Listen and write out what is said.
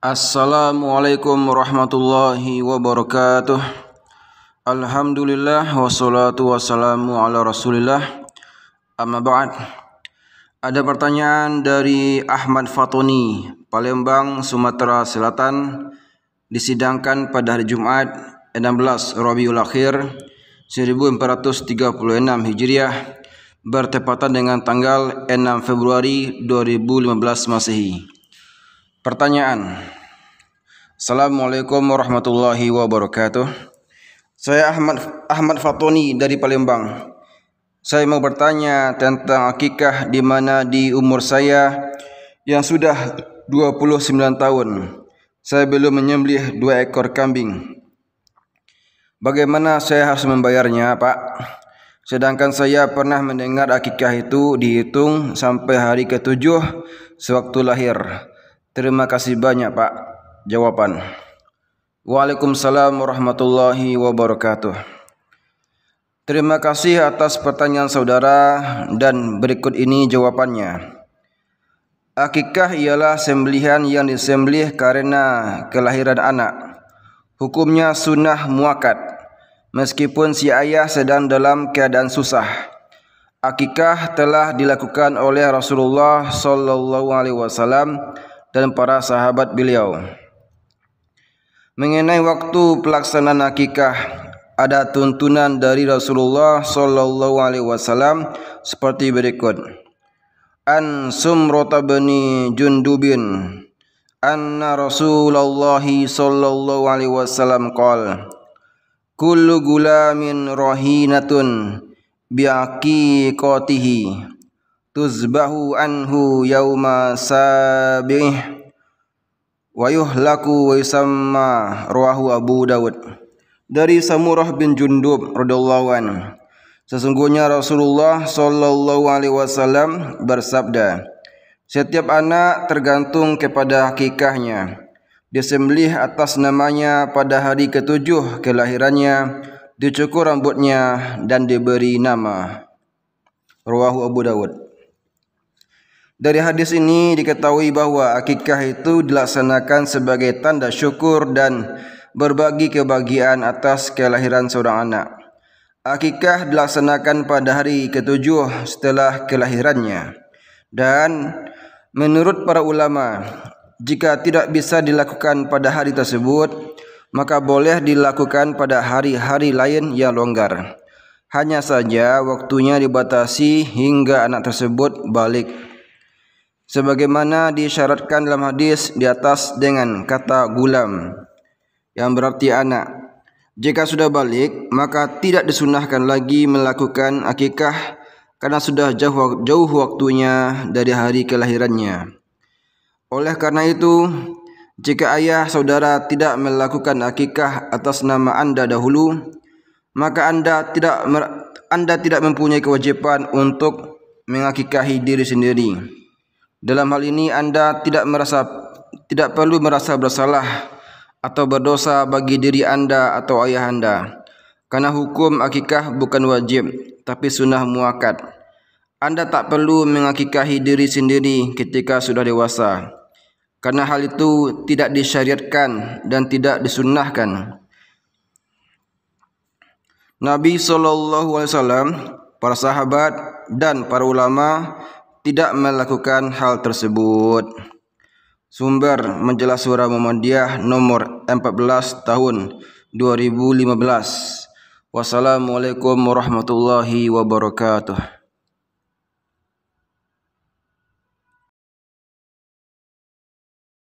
Assalamualaikum warahmatullahi wabarakatuh Alhamdulillah wassalatu wassalamu ala rasulillah Amma ba'd Ada pertanyaan dari Ahmad Fatoni Palembang, Sumatera Selatan Disidangkan pada hari Jumat 16 Rabiul Akhir 1436 Hijriah Bertepatan dengan tanggal 6 Februari 2015 Masehi Pertanyaan Assalamualaikum warahmatullahi wabarakatuh Saya Ahmad Ahmad Fatoni dari Palembang Saya mau bertanya tentang akikah di mana di umur saya yang sudah 29 tahun Saya belum menyembelih dua ekor kambing Bagaimana saya harus membayarnya Pak? Sedangkan saya pernah mendengar akikah itu dihitung sampai hari ketujuh sewaktu lahir Terima kasih banyak Pak jawaban. Waalaikumsalam warahmatullahi wabarakatuh. Terima kasih atas pertanyaan saudara dan berikut ini jawabannya. Akikah ialah sembelihan yang disembelih karena kelahiran anak. Hukumnya sunnah muakat meskipun si ayah sedang dalam keadaan susah. Akikah telah dilakukan oleh Rasulullah sallallahu alaihi wasallam dan para sahabat beliau. Mengenai waktu pelaksanaan akikah, ada tuntunan dari Rasulullah sallallahu alaihi wasallam seperti berikut. An Sumrata bani Jundubin anna Rasulullah sallallahu alaihi wasallam qala Kullu gulamin rahinatun biaqiqatihi tuzbahu anhu yauma sabih wa yuhlaku wa yusamma rawahu Abu Dawud dari Samurah bin Jundub radhiyallahu anhu sesungguhnya Rasulullah sallallahu alaihi wasallam bersabda setiap anak tergantung kepada hakikahnya disembelih atas namanya pada hari ketujuh kelahirannya dicukur rambutnya dan diberi nama Rawahu Abu Dawud dari hadis ini diketahui bahwa akikah itu dilaksanakan sebagai tanda syukur dan berbagi kebahagiaan atas kelahiran seorang anak. Akikah dilaksanakan pada hari ketujuh setelah kelahirannya. Dan menurut para ulama, jika tidak bisa dilakukan pada hari tersebut, maka boleh dilakukan pada hari-hari lain yang longgar. Hanya saja waktunya dibatasi hingga anak tersebut balik sebagaimana disyaratkan dalam hadis di atas dengan kata gulam yang berarti anak. Jika sudah balik, maka tidak disunahkan lagi melakukan akikah karena sudah jauh, jauh waktunya dari hari kelahirannya. Oleh karena itu, jika ayah saudara tidak melakukan akikah atas nama Anda dahulu, maka Anda tidak Anda tidak mempunyai kewajiban untuk mengakikahi diri sendiri. Dalam hal ini anda tidak merasa tidak perlu merasa bersalah atau berdosa bagi diri anda atau ayah anda. Karena hukum akikah bukan wajib tapi sunnah muakat. Anda tak perlu mengakikahi diri sendiri ketika sudah dewasa. Karena hal itu tidak disyariatkan dan tidak disunnahkan. Nabi saw, para sahabat dan para ulama tidak melakukan hal tersebut. Sumber menjelaskan surah Muhammadiyah nomor 14 tahun 2015. Wassalamualaikum warahmatullahi wabarakatuh.